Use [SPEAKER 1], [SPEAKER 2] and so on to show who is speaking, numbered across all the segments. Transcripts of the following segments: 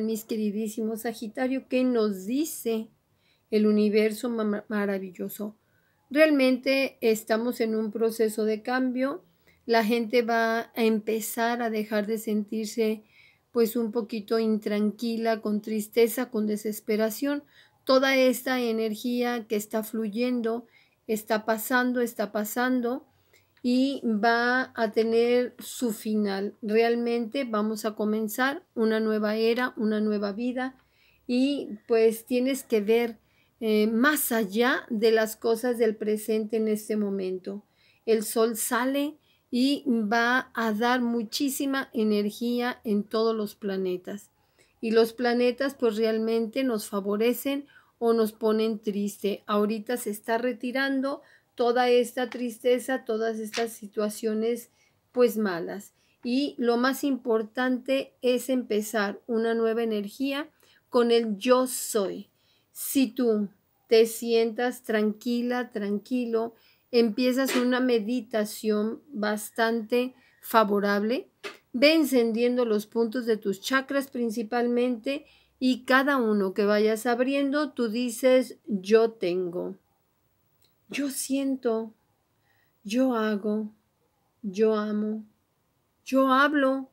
[SPEAKER 1] mis queridísimos Sagitario, que nos dice el universo maravilloso. Realmente estamos en un proceso de cambio. La gente va a empezar a dejar de sentirse pues un poquito intranquila, con tristeza, con desesperación. Toda esta energía que está fluyendo, está pasando, está pasando y va a tener su final. Realmente vamos a comenzar una nueva era, una nueva vida y pues tienes que ver eh, más allá de las cosas del presente en este momento. El sol sale y va a dar muchísima energía en todos los planetas. Y los planetas pues realmente nos favorecen o nos ponen triste. Ahorita se está retirando toda esta tristeza, todas estas situaciones pues malas. Y lo más importante es empezar una nueva energía con el yo soy. Si tú te sientas tranquila, tranquilo, empiezas una meditación bastante favorable, ve encendiendo los puntos de tus chakras principalmente y cada uno que vayas abriendo, tú dices yo tengo yo siento, yo hago, yo amo, yo hablo,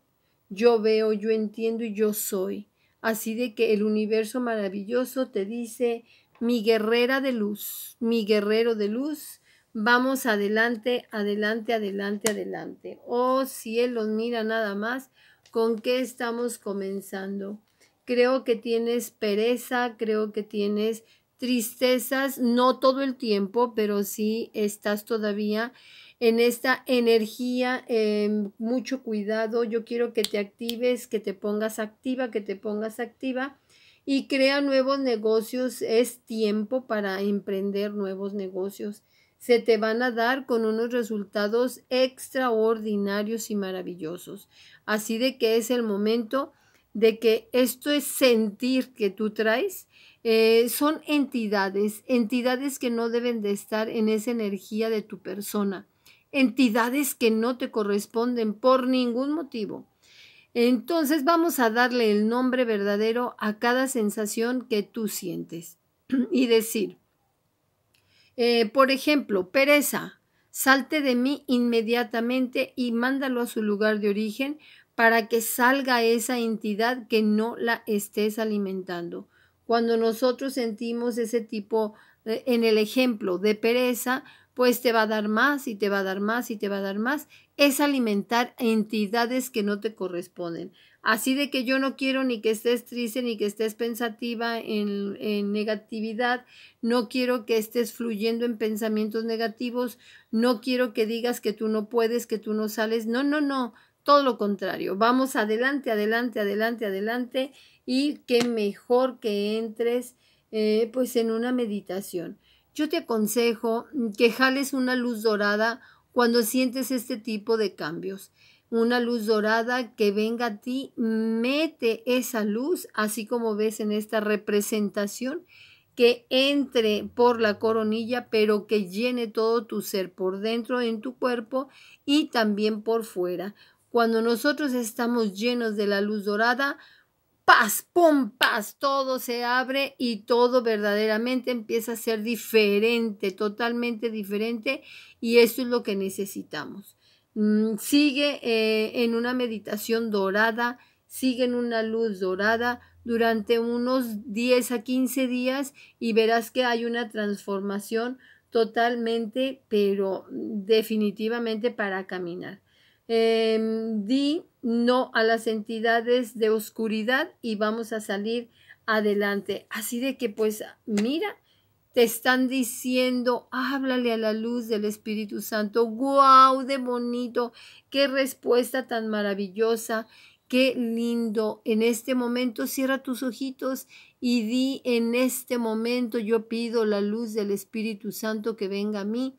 [SPEAKER 1] yo veo, yo entiendo y yo soy. Así de que el universo maravilloso te dice, mi guerrera de luz, mi guerrero de luz, vamos adelante, adelante, adelante, adelante. Oh cielos, mira nada más con qué estamos comenzando. Creo que tienes pereza, creo que tienes tristezas, no todo el tiempo, pero sí estás todavía en esta energía, em, mucho cuidado, yo quiero que te actives, que te pongas activa, que te pongas activa y crea nuevos negocios, es tiempo para emprender nuevos negocios. Se te van a dar con unos resultados extraordinarios y maravillosos. Así de que es el momento de que esto es sentir que tú traes eh, son entidades, entidades que no deben de estar en esa energía de tu persona, entidades que no te corresponden por ningún motivo. Entonces vamos a darle el nombre verdadero a cada sensación que tú sientes y decir, eh, por ejemplo, pereza, salte de mí inmediatamente y mándalo a su lugar de origen para que salga esa entidad que no la estés alimentando. Cuando nosotros sentimos ese tipo, en el ejemplo de pereza, pues te va a dar más y te va a dar más y te va a dar más. Es alimentar entidades que no te corresponden. Así de que yo no quiero ni que estés triste, ni que estés pensativa en, en, negatividad, no quiero que estés fluyendo en pensamientos negativos, no quiero que digas que tú no puedes, que tú no sales. No, no, no, todo lo contrario. Vamos adelante, adelante, adelante, adelante y qué mejor que entres eh, pues en una meditación. Yo te aconsejo mm, que jales una luz dorada cuando sientes este tipo de cambios. Una luz dorada que venga a ti, mete esa luz, así como ves en esta representación, que entre por la coronilla, pero que llene todo tu ser por dentro en tu cuerpo y también por fuera. Cuando nosotros estamos llenos de la luz dorada, paz, pum, paz, todo se abre y todo verdaderamente empieza a ser diferente, totalmente diferente y eso es lo que necesitamos. Mm, sigue eh, en una meditación dorada, sigue en una luz dorada durante unos 10 a 15 días y verás que hay una transformación totalmente, pero mm, definitivamente para caminar. Em, di no a las entidades de oscuridad y vamos a salir adelante. Así de que pues mira, te están diciendo, háblale a la luz del Espíritu Santo. ¡Guau! ¡De bonito! ¡Qué respuesta tan maravillosa! ¡Qué lindo! En este momento cierra tus ojitos y di, en este momento yo pido la luz del Espíritu Santo que venga a mí,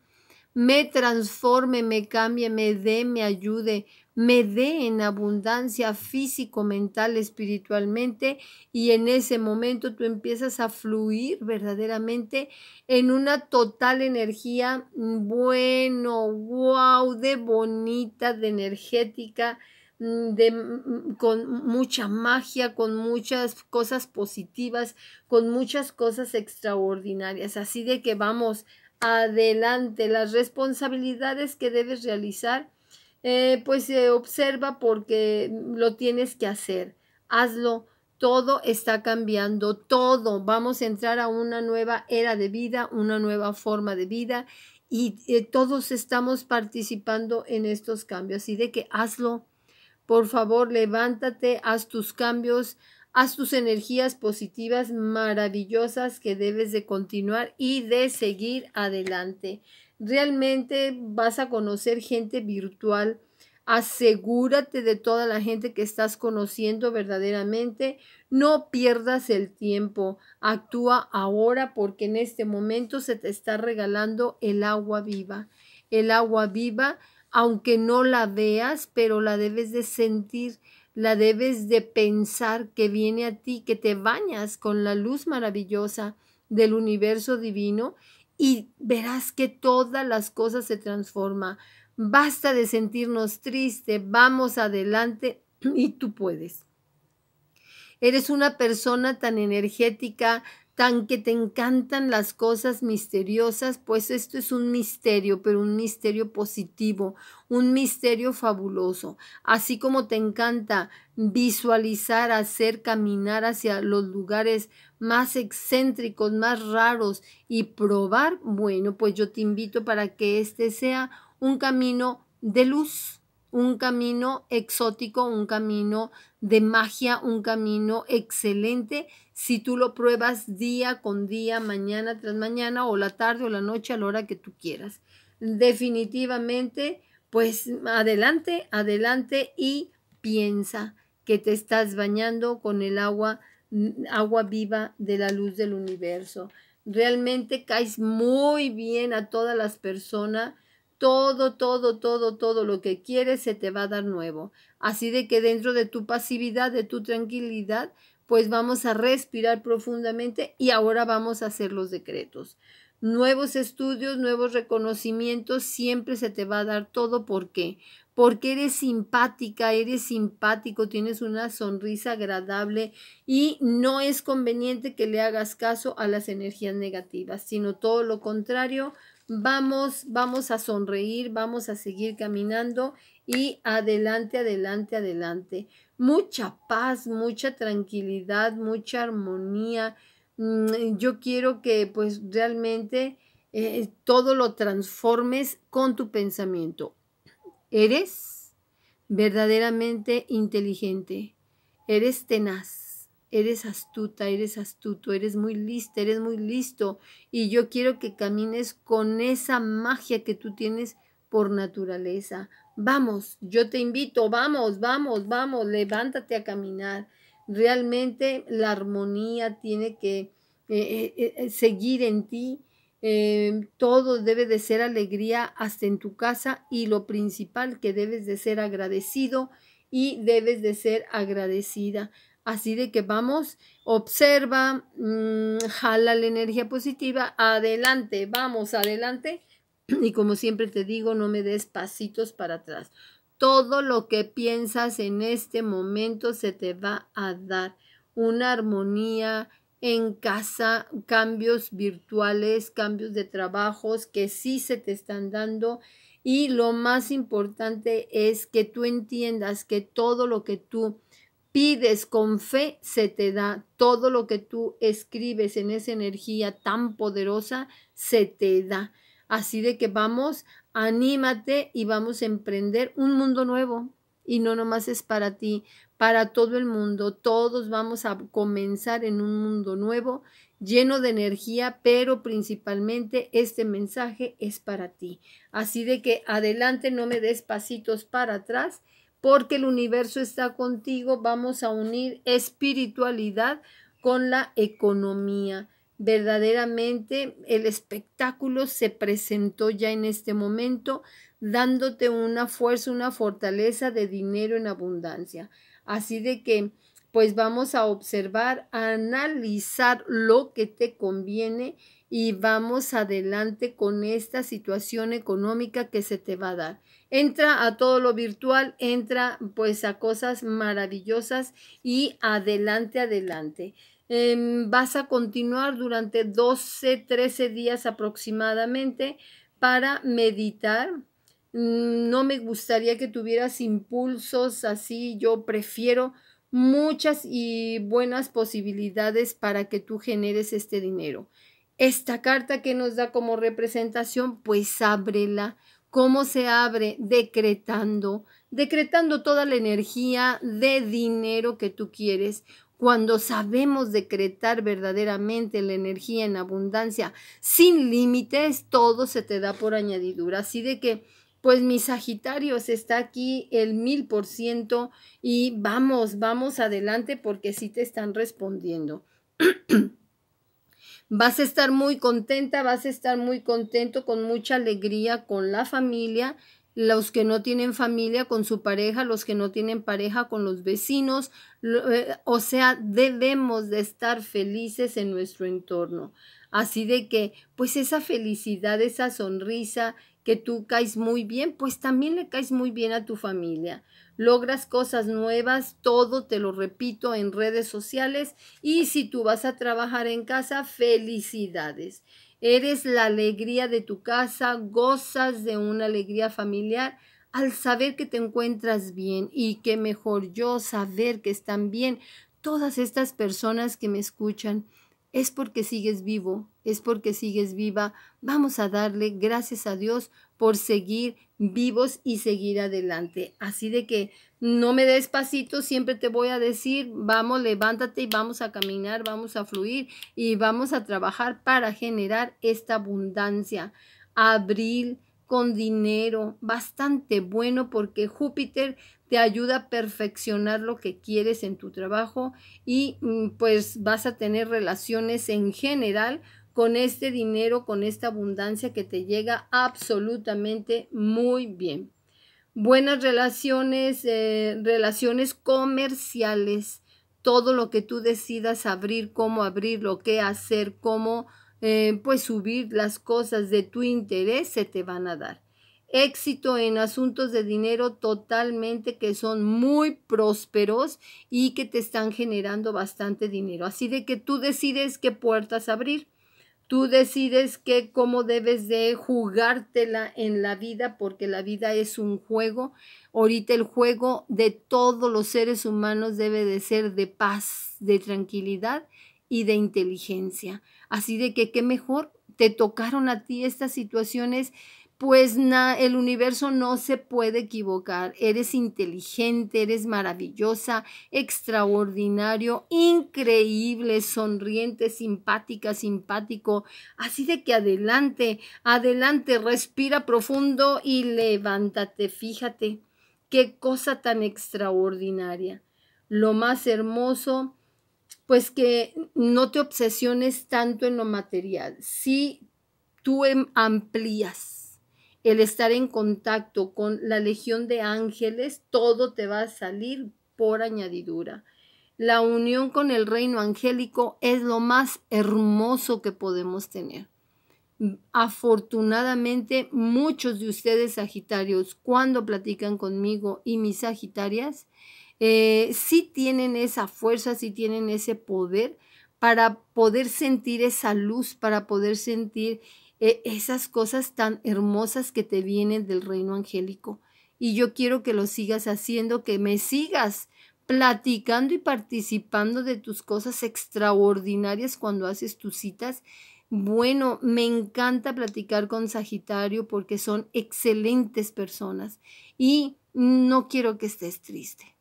[SPEAKER 1] me transforme, me cambie, me dé, me ayude, me dé en abundancia físico, mental, espiritualmente y en ese momento tú empiezas a fluir verdaderamente en una total energía, mm, bueno, wow, de bonita, de energética, mm, de, mm, con mucha magia, con muchas cosas positivas, con muchas cosas extraordinarias. Así de que vamos adelante, las responsabilidades que debes realizar eh, pues se eh, observa porque lo tienes que hacer. Hazlo. Todo está cambiando, todo. Vamos a entrar a una nueva era de vida, una nueva forma de vida y eh, todos estamos participando en estos cambios. Así de que hazlo. Por favor, levántate, haz tus cambios, Haz tus energías positivas maravillosas que debes de continuar y de seguir adelante. Realmente vas a conocer gente virtual. Asegúrate de toda la gente que estás conociendo verdaderamente. No pierdas el tiempo. Actúa ahora porque en este momento se te está regalando el agua viva. El agua viva, aunque no la veas, pero la debes de sentir la debes de pensar que viene a ti, que te bañas con la luz maravillosa del universo divino y verás que todas las cosas se transforman. Basta de sentirnos tristes, vamos adelante y tú puedes. Eres una persona tan energética, tan que te encantan las cosas misteriosas, pues esto es un misterio, pero un misterio positivo, un misterio fabuloso. Así como te encanta visualizar, hacer, caminar hacia los lugares más excéntricos, más raros y probar, bueno, pues yo te invito para que este sea un camino de luz un camino exótico, un camino de magia, un camino excelente si tú lo pruebas día con día, mañana tras mañana o la tarde o la noche a la hora que tú quieras. Definitivamente, pues adelante, adelante y piensa que te estás bañando con el agua agua viva de la luz del universo. Realmente caes muy bien a todas las personas todo, todo, todo, todo lo que quieres se te va a dar nuevo. Así de que dentro de tu pasividad, de tu tranquilidad, pues vamos a respirar profundamente y ahora vamos a hacer los decretos. Nuevos estudios, nuevos reconocimientos, siempre se te va a dar todo. ¿Por qué? Porque eres simpática, eres simpático, tienes una sonrisa agradable y no es conveniente que le hagas caso a las energías negativas, sino todo lo contrario, Vamos, vamos a sonreír, vamos a seguir caminando y adelante, adelante, adelante. Mucha paz, mucha tranquilidad, mucha armonía. Mm, yo quiero que pues realmente eh, todo lo transformes con tu pensamiento. Eres verdaderamente inteligente, eres tenaz, eres astuta, eres astuto, eres muy lista, eres muy listo y yo quiero que camines con esa magia que tú tienes por naturaleza. Vamos, yo te invito, vamos, vamos, vamos, levántate a caminar. Realmente la armonía tiene que eh, eh, eh, seguir en ti. Em, todo debe de ser alegría hasta en tu casa y lo principal que debes de ser agradecido y debes de ser agradecida. Así de que vamos, observa, mm, jala la energía positiva, adelante, vamos, adelante. Y como siempre te digo, no me des pasitos para atrás. Todo lo que piensas en este momento se te va a dar. Una armonía en casa, cambios virtuales, cambios de trabajos que sí se te están dando. Y lo más importante es que tú entiendas que todo lo que tú pides con fe, se te da. Todo lo que tú escribes en esa energía tan poderosa, se te da. Así de que vamos, anímate y vamos a emprender un mundo nuevo. Y no nomás es para ti, para todo el mundo. Todos vamos a comenzar en un mundo nuevo, lleno de energía, pero principalmente este mensaje es para ti. Así de que adelante, no me des pasitos para atrás porque el universo está contigo, vamos a unir espiritualidad con la economía. Verdaderamente el espectáculo se presentó ya en este momento, dándote una fuerza, una fortaleza de dinero en abundancia. Así de que, pues vamos a observar, a analizar lo que te conviene y vamos adelante con esta situación económica que se te va a dar. Entra a todo lo virtual, entra pues a cosas maravillosas y adelante, adelante. Em, vas a continuar durante 12, 13 días aproximadamente para meditar. Mm, no me gustaría que tuvieras impulsos así, yo prefiero muchas y buenas posibilidades para que tú generes este dinero esta carta que nos da como representación, pues ábrela. ¿Cómo se abre? Decretando, decretando toda la energía de dinero que tú quieres. Cuando sabemos decretar verdaderamente la energía en abundancia, sin límites, todo se te da por añadidura. Así de que, pues mi Sagitarios está aquí el mil por ciento y vamos, vamos adelante porque sí te están respondiendo. Vas a estar muy contenta, vas a estar muy contento, con mucha alegría, con la familia, los que no tienen familia, con su pareja, los que no tienen pareja, con los vecinos. Eh, o sea, debemos de estar felices en nuestro entorno. Así de que, pues esa felicidad, esa sonrisa, que tú caes muy bien, pues también le caes muy bien a tu familia. Logras cosas nuevas, todo, te lo repito, en redes sociales. Y si tú vas a trabajar en casa, felicidades. Eres la alegría de tu casa, gozas de una alegría familiar al saber que te encuentras bien y que mejor yo saber que están bien todas estas personas que me escuchan. Es porque sigues vivo, es porque sigues viva. Vamos a darle gracias a Dios por seguir vivos y seguir adelante. Así de que no me des pasitos, siempre te voy a decir, vamos, levántate y vamos a caminar, vamos a fluir y vamos a trabajar para generar esta abundancia. Abril con dinero, bastante bueno porque Júpiter te ayuda a perfeccionar lo que quieres en tu trabajo y mm, pues vas a tener relaciones en general con este dinero, con esta abundancia que te llega absolutamente muy bien. Buenas relaciones, eh, relaciones comerciales, todo lo que tú decidas abrir, cómo abrir, lo que hacer, cómo eh, pues subir las cosas de tu interés, se te van a dar. Éxito en asuntos de dinero totalmente que son muy prósperos y que te están generando bastante dinero. Así de que tú decides qué puertas abrir Tú decides que cómo debes de jugártela en la vida, porque la vida es un juego. Ahorita el juego de todos los seres humanos debe de ser de paz, de tranquilidad y de inteligencia. Así de que qué mejor te tocaron a ti estas situaciones pues el universo no se puede equivocar. Eres inteligente, eres maravillosa, extraordinario, increíble, sonriente, simpática, simpático. Así de que adelante, adelante, respira profundo y levántate. Fíjate, qué cosa tan extraordinaria. Lo más hermoso, pues que no te obsesiones tanto en lo material. Sí, tú em, amplías el estar en contacto con la legión de ángeles, todo te va a salir por añadidura. La unión con el reino angélico es lo más hermoso que podemos tener. Afortunadamente, muchos de ustedes Sagitarios, cuando platican conmigo y mis Sagitarias, eh, sí tienen esa fuerza, sí tienen ese poder para poder sentir esa luz, para poder sentir e, esas cosas tan hermosas que te vienen del reino angélico. Y yo quiero que lo sigas haciendo, que me sigas platicando y participando de tus cosas extraordinarias cuando haces tus citas. Bueno, me encanta platicar con Sagitario porque son excelentes personas y no quiero que estés triste.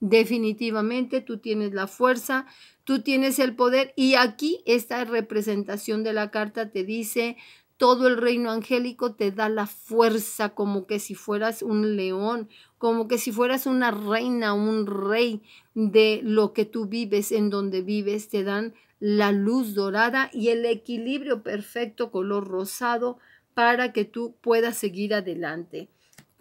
[SPEAKER 1] Definitivamente tú tienes la fuerza, Tú tienes el poder y aquí esta representación de la carta te dice, todo el reino angélico te da la fuerza como que si fueras un león, como que si fueras una reina, un rey de lo que tú vives, en donde vives, te dan la luz dorada y el equilibrio perfecto color rosado para que tú puedas seguir adelante.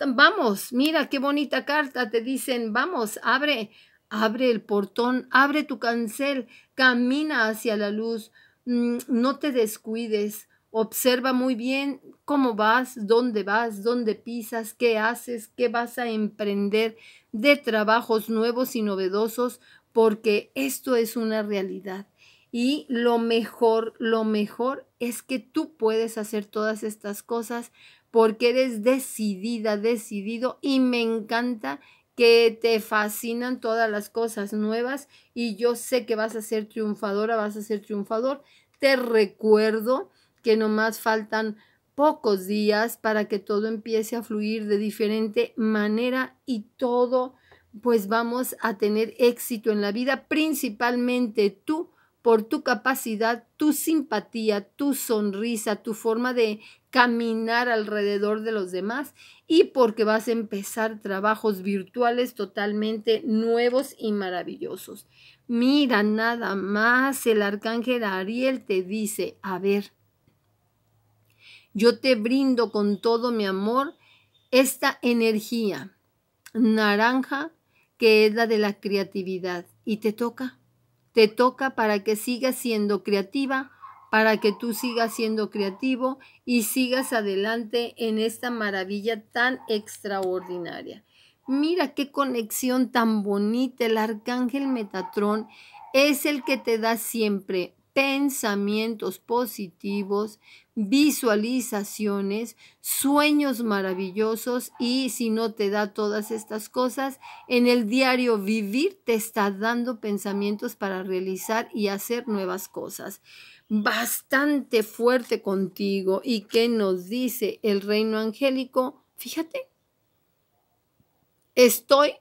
[SPEAKER 1] Vamos, mira qué bonita carta, te dicen, vamos, abre, Abre el portón, abre tu cancel, camina hacia la luz, mm, no te descuides, observa muy bien cómo vas, dónde vas, dónde pisas, qué haces, qué vas a emprender de trabajos nuevos y novedosos, porque esto es una realidad. Y lo mejor, lo mejor es que tú puedes hacer todas estas cosas porque eres decidida, decidido y me encanta que te fascinan todas las cosas nuevas y yo sé que vas a ser triunfadora, vas a ser triunfador. Te recuerdo que nomás faltan pocos días para que todo empiece a fluir de diferente manera y todo, pues vamos a tener éxito en la vida, principalmente tú por tu capacidad, tu simpatía, tu sonrisa, tu forma de caminar alrededor de los demás y porque vas a empezar trabajos virtuales totalmente nuevos y maravillosos. Mira nada más, el arcángel Ariel te dice, a ver, yo te brindo con todo mi amor esta energía naranja que es la de la creatividad y te toca te toca para que sigas siendo creativa, para que tú sigas siendo creativo y sigas adelante en esta maravilla tan extraordinaria. Mira qué conexión tan bonita. El arcángel Metatrón es el que te da siempre pensamientos positivos, visualizaciones, sueños maravillosos y si no te da todas estas cosas, en el diario vivir te está dando pensamientos para realizar y hacer nuevas cosas. Bastante fuerte contigo y que nos dice el reino angélico, fíjate, estoy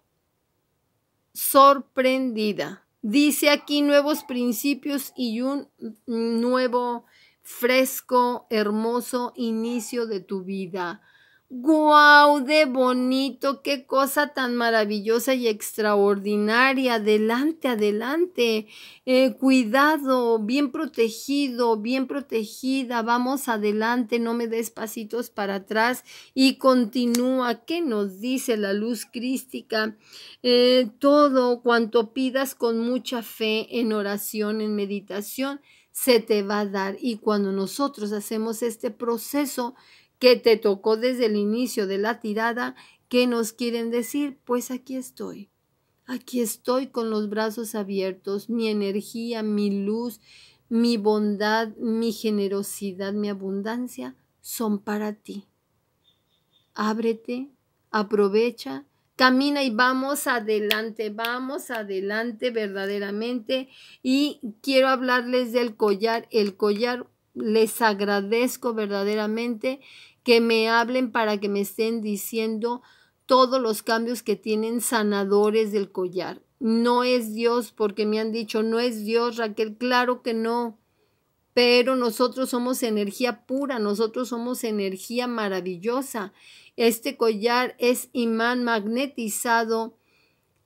[SPEAKER 1] sorprendida Dice aquí nuevos principios y un nuevo, fresco, hermoso inicio de tu vida. ¡Guau! ¡De bonito! ¡Qué cosa tan maravillosa y extraordinaria! Adelante, adelante. Eh, cuidado, bien protegido, bien protegida. Vamos adelante, no me des pasitos para atrás. Y continúa. ¿Qué nos dice la luz crística? Eh, todo cuanto pidas con mucha fe en oración, en meditación, se te va a dar. Y cuando nosotros hacemos este proceso, que te tocó desde el inicio de la tirada, ¿qué nos quieren decir? Pues aquí estoy. Aquí estoy con los brazos abiertos, mi energía, mi luz, mi bondad, mi generosidad, mi abundancia son para ti. Ábrete, aprovecha, camina y vamos adelante, vamos adelante verdaderamente. Y quiero hablarles del collar, el collar les agradezco verdaderamente que me hablen para que me estén diciendo todos los cambios que tienen sanadores del collar. No es Dios, porque me han dicho, no es Dios, Raquel, claro que no. Pero nosotros somos energía pura, nosotros somos energía maravillosa. Este collar es imán magnetizado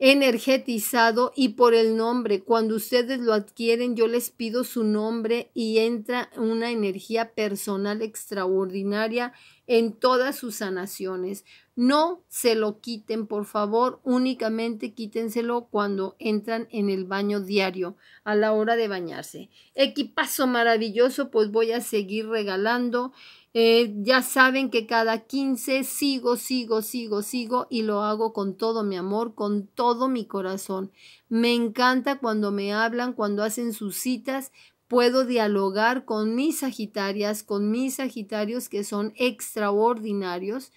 [SPEAKER 1] energetizado y por el nombre. Cuando ustedes lo adquieren, yo les pido su nombre y entra una energía personal extraordinaria en todas sus sanaciones. No se lo quiten, por favor, únicamente quítenselo cuando entran en el baño diario, a la hora de bañarse. Equipazo maravilloso, pues voy a seguir regalando. Eh, ya saben que cada 15 sigo, sigo, sigo, sigo y lo hago con todo mi amor, con todo mi corazón. Me encanta cuando me hablan, cuando hacen sus citas. Puedo dialogar con mis Sagitarias, con mis Sagitarios que son extraordinarios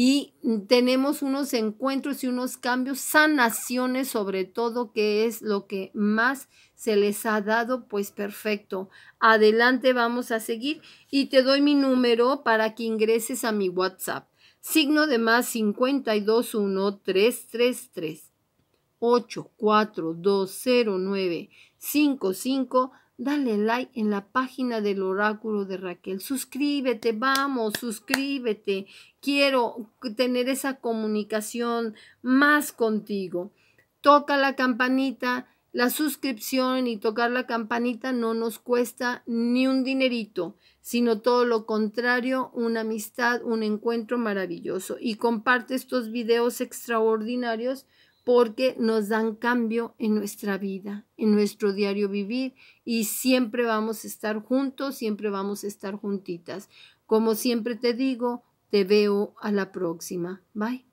[SPEAKER 1] y tenemos unos encuentros y unos cambios, sanaciones sobre todo, que es lo que más se les ha dado, pues perfecto. Adelante vamos a seguir y te doy mi número para que ingreses a mi WhatsApp. Signo de más 521 333 cinco dale like en la página del oráculo de Raquel. Suscríbete, vamos, suscríbete. Quiero tener esa comunicación más contigo. Toca la campanita, la suscripción y tocar la campanita no nos cuesta ni un dinerito, sino todo lo contrario, una amistad, un encuentro maravilloso. Y comparte estos videos extraordinarios porque nos dan cambio en nuestra vida, en nuestro diario vivir y siempre vamos a estar juntos, siempre vamos a estar juntitas. Como siempre te digo, te veo a la próxima. Bye.